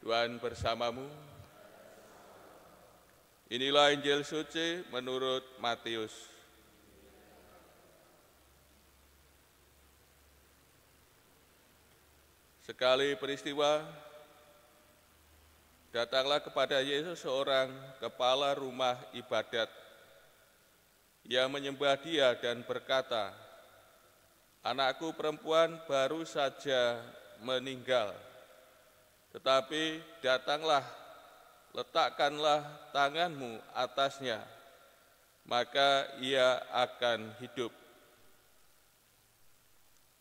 Tuhan bersamamu. Inilah Injil suci menurut Matius. Sekali peristiwa, datanglah kepada Yesus seorang kepala rumah ibadat yang menyembah dia dan berkata, Anakku perempuan baru saja meninggal tetapi datanglah, letakkanlah tanganmu atasnya, maka ia akan hidup.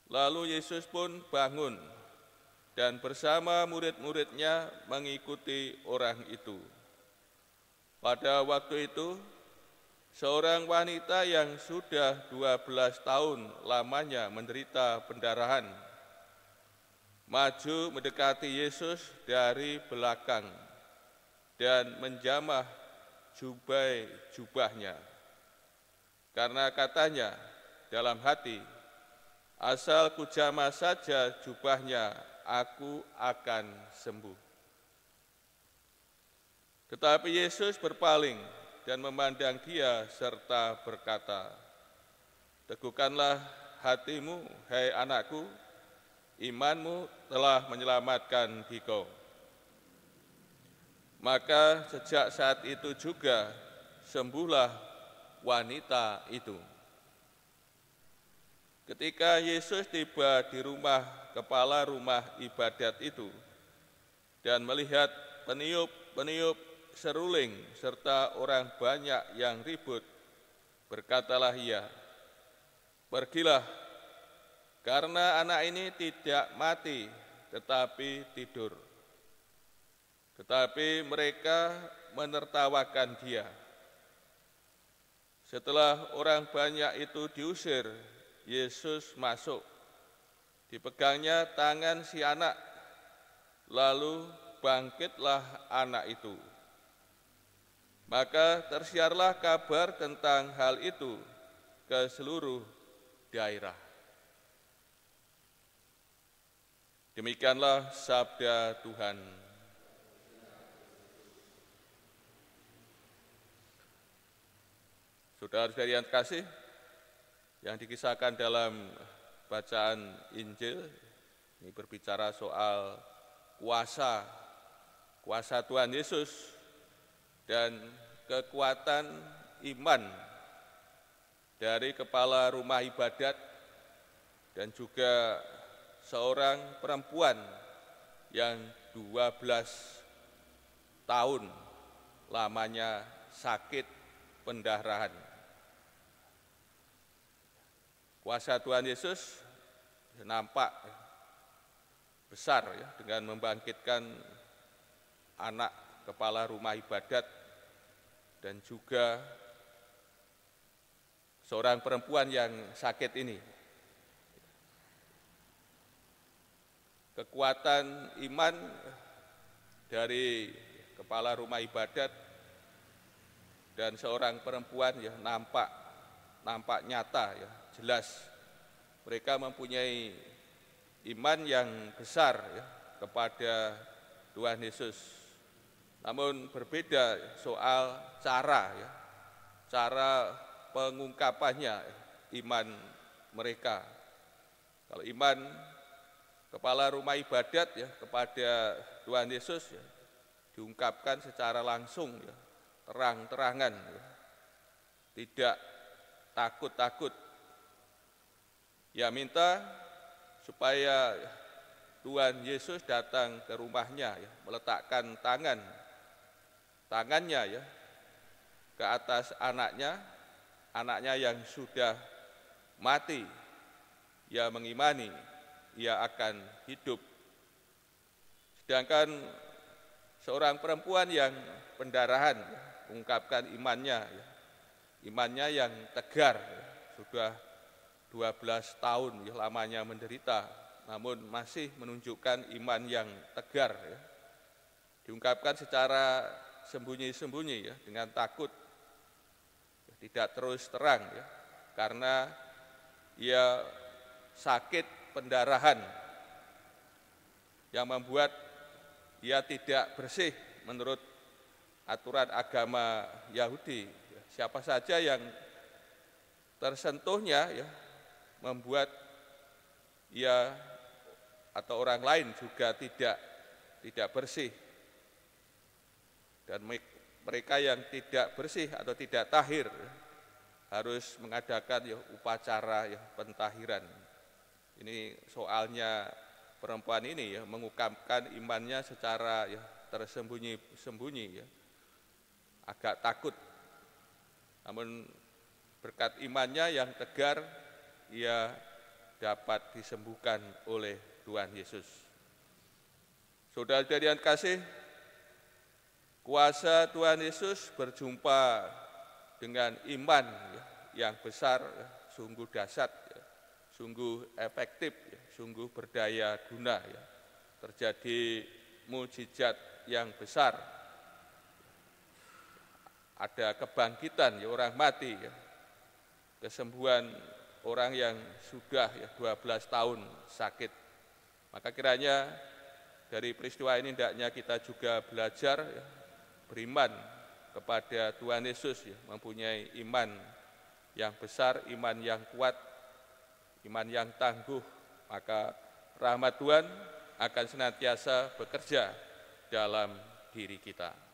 Lalu Yesus pun bangun dan bersama murid-muridnya mengikuti orang itu. Pada waktu itu, seorang wanita yang sudah 12 tahun lamanya menderita pendarahan maju mendekati Yesus dari belakang dan menjamah jubai jubahnya. Karena katanya dalam hati, asal kujamah saja jubahnya, aku akan sembuh. Tetapi Yesus berpaling dan memandang dia serta berkata, Teguhkanlah hatimu, hai anakku, imanmu telah menyelamatkan engkau. Maka sejak saat itu juga sembuhlah wanita itu. Ketika Yesus tiba di rumah kepala rumah ibadat itu dan melihat peniup-peniup seruling serta orang banyak yang ribut, berkatalah ia, Pergilah karena anak ini tidak mati tetapi tidur. Tetapi mereka menertawakan dia. Setelah orang banyak itu diusir, Yesus masuk. Dipegangnya tangan si anak, lalu bangkitlah anak itu. Maka tersiarlah kabar tentang hal itu ke seluruh daerah. Demikianlah sabda Tuhan. Saudara-saudari yang kasih, yang dikisahkan dalam bacaan Injil, ini berbicara soal kuasa, kuasa Tuhan Yesus, dan kekuatan iman dari kepala rumah ibadat dan juga seorang perempuan yang 12 tahun lamanya sakit pendarahan. Kuasa Tuhan Yesus nampak besar ya dengan membangkitkan anak kepala rumah ibadat dan juga seorang perempuan yang sakit ini kekuatan iman dari kepala rumah ibadat dan seorang perempuan ya nampak nampak nyata ya jelas mereka mempunyai iman yang besar ya kepada Tuhan Yesus. Namun berbeda soal cara ya, cara pengungkapannya iman mereka. Kalau iman kepala rumah ibadat ya kepada Tuhan Yesus ya, diungkapkan secara langsung ya, terang-terangan ya. tidak takut-takut ya minta supaya Tuhan Yesus datang ke rumahnya ya, meletakkan tangan tangannya ya ke atas anaknya anaknya yang sudah mati ya mengimani ia akan hidup. Sedangkan seorang perempuan yang pendarahan mengungkapkan imannya, ya. imannya yang tegar, ya. sudah 12 tahun ya, lamanya menderita, namun masih menunjukkan iman yang tegar. Diungkapkan secara sembunyi-sembunyi ya, dengan takut, tidak terus terang ya, karena ia sakit pendarahan yang membuat ia tidak bersih menurut aturan agama Yahudi. Siapa saja yang tersentuhnya ya membuat ia atau orang lain juga tidak tidak bersih. Dan mereka yang tidak bersih atau tidak tahir harus mengadakan ya upacara ya pentahiran ini soalnya perempuan ini ya mengungkapkan imannya secara ya tersembunyi-sembunyi ya. Agak takut. Namun berkat imannya yang tegar ia dapat disembuhkan oleh Tuhan Yesus. Saudara-saudari kasih, kuasa Tuhan Yesus berjumpa dengan iman ya, yang besar, ya, sungguh dasar sungguh efektif, ya, sungguh berdaya guna. Ya. Terjadi mujizat yang besar. Ada kebangkitan ya orang mati, ya. kesembuhan orang yang sudah ya 12 tahun sakit. Maka kiranya dari peristiwa ini tidaknya kita juga belajar ya, beriman kepada Tuhan Yesus ya, mempunyai iman yang besar, iman yang kuat iman yang tangguh, maka rahmat Tuhan akan senantiasa bekerja dalam diri kita.